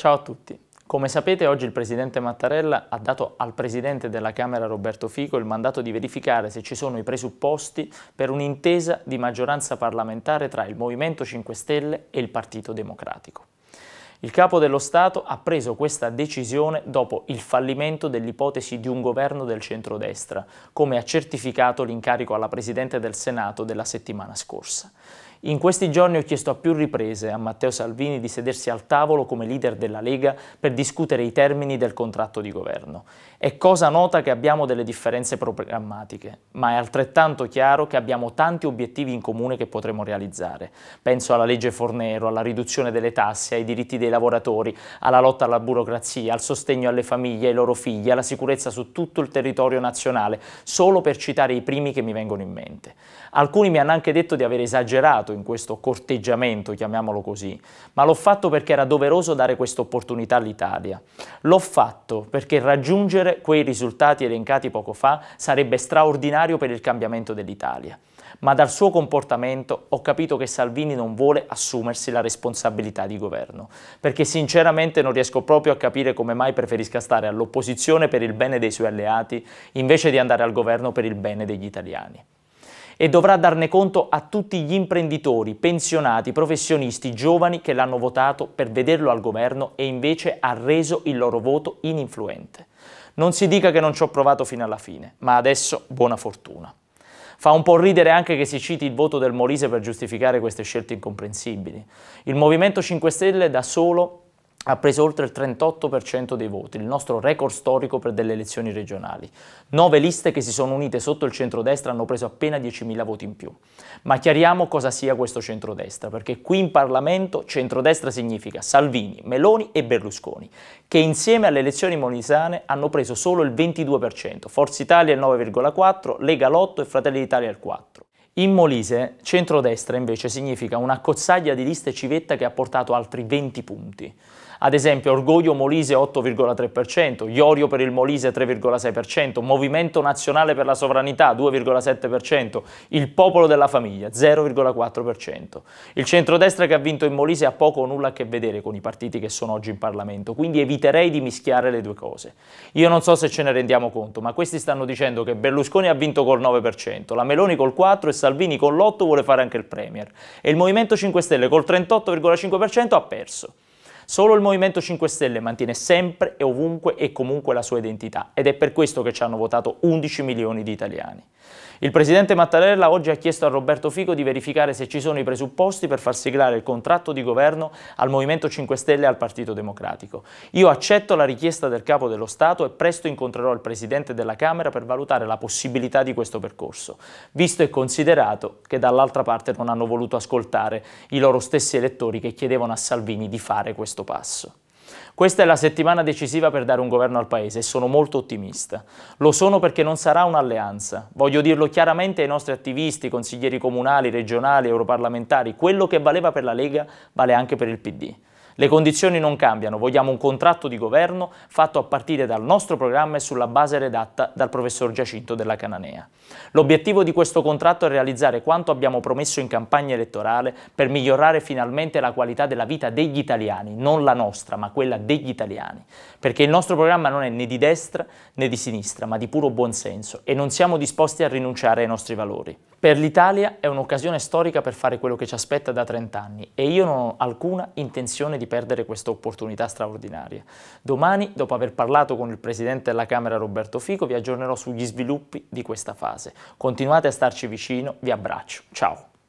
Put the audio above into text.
Ciao a tutti. Come sapete oggi il Presidente Mattarella ha dato al Presidente della Camera Roberto Fico il mandato di verificare se ci sono i presupposti per un'intesa di maggioranza parlamentare tra il Movimento 5 Stelle e il Partito Democratico. Il capo dello Stato ha preso questa decisione dopo il fallimento dell'ipotesi di un governo del centrodestra, come ha certificato l'incarico alla Presidente del Senato della settimana scorsa. In questi giorni ho chiesto a più riprese a Matteo Salvini di sedersi al tavolo come leader della Lega per discutere i termini del contratto di governo. È cosa nota che abbiamo delle differenze programmatiche, ma è altrettanto chiaro che abbiamo tanti obiettivi in comune che potremo realizzare. Penso alla legge Fornero, alla riduzione delle tasse, ai diritti dei lavoratori, alla lotta alla burocrazia, al sostegno alle famiglie, e ai loro figli, alla sicurezza su tutto il territorio nazionale, solo per citare i primi che mi vengono in mente. Alcuni mi hanno anche detto di aver esagerato partecipato in questo corteggiamento, chiamiamolo così, ma l'ho fatto perché era doveroso dare questa opportunità all'Italia. L'ho fatto perché raggiungere quei risultati elencati poco fa sarebbe straordinario per il cambiamento dell'Italia ma dal suo comportamento ho capito che Salvini non vuole assumersi la responsabilità di governo, perché sinceramente non riesco proprio a capire come mai preferisca stare all'opposizione per il bene dei suoi alleati invece di andare al governo per il bene degli italiani e dovrà darne conto a tutti gli imprenditori, pensionati, professionisti, giovani che l'hanno votato per vederlo al governo e invece ha reso il loro voto ininfluente. Non si dica che non ci ho provato fino alla fine, ma adesso buona fortuna. Fa un po' ridere anche che si citi il voto del Molise per giustificare queste scelte incomprensibili. Il Movimento 5 Stelle da solo ha preso oltre il 38% dei voti, il nostro record storico per delle elezioni regionali. Nove liste che si sono unite sotto il centrodestra hanno preso appena 10.000 voti in più. Ma chiariamo cosa sia questo centrodestra, perché qui in Parlamento centrodestra significa Salvini, Meloni e Berlusconi, che insieme alle elezioni molisane hanno preso solo il 22%, Forza Italia il 9,4%, Lega l'8% e Fratelli d'Italia il 4%. In Molise, centrodestra invece significa una cozzaglia di liste civetta che ha portato altri 20 punti. Ad esempio Orgoglio Molise 8,3%, Iorio per il Molise 3,6%, Movimento Nazionale per la Sovranità 2,7%, Il Popolo della Famiglia 0,4%. Il centrodestra che ha vinto in Molise ha poco o nulla a che vedere con i partiti che sono oggi in Parlamento, quindi eviterei di mischiare le due cose. Io non so se ce ne rendiamo conto, ma questi stanno dicendo che Berlusconi ha vinto col 9%, la Meloni col 4% e Salvini con l'8% vuole fare anche il Premier. E il Movimento 5 Stelle col 38,5% ha perso. Solo il Movimento 5 Stelle mantiene sempre e ovunque e comunque la sua identità ed è per questo che ci hanno votato 11 milioni di italiani. Il presidente Mattarella oggi ha chiesto a Roberto Fico di verificare se ci sono i presupposti per far siglare il contratto di governo al Movimento 5 Stelle e al Partito Democratico. Io accetto la richiesta del Capo dello Stato e presto incontrerò il Presidente della Camera per valutare la possibilità di questo percorso, visto e considerato che dall'altra parte non hanno voluto ascoltare i loro stessi elettori che chiedevano a Salvini di fare questo passo. Questa è la settimana decisiva per dare un governo al Paese e sono molto ottimista. Lo sono perché non sarà un'alleanza. Voglio dirlo chiaramente ai nostri attivisti, consiglieri comunali, regionali, europarlamentari. Quello che valeva per la Lega vale anche per il PD. Le condizioni non cambiano, vogliamo un contratto di governo fatto a partire dal nostro programma e sulla base redatta dal professor Giacinto della Cananea. L'obiettivo di questo contratto è realizzare quanto abbiamo promesso in campagna elettorale per migliorare finalmente la qualità della vita degli italiani, non la nostra, ma quella degli italiani, perché il nostro programma non è né di destra né di sinistra, ma di puro buonsenso e non siamo disposti a rinunciare ai nostri valori. Per l'Italia è un'occasione storica per fare quello che ci aspetta da 30 anni e io non ho alcuna intenzione di perdere questa opportunità straordinaria. Domani, dopo aver parlato con il Presidente della Camera Roberto Fico, vi aggiornerò sugli sviluppi di questa fase. Continuate a starci vicino, vi abbraccio, ciao!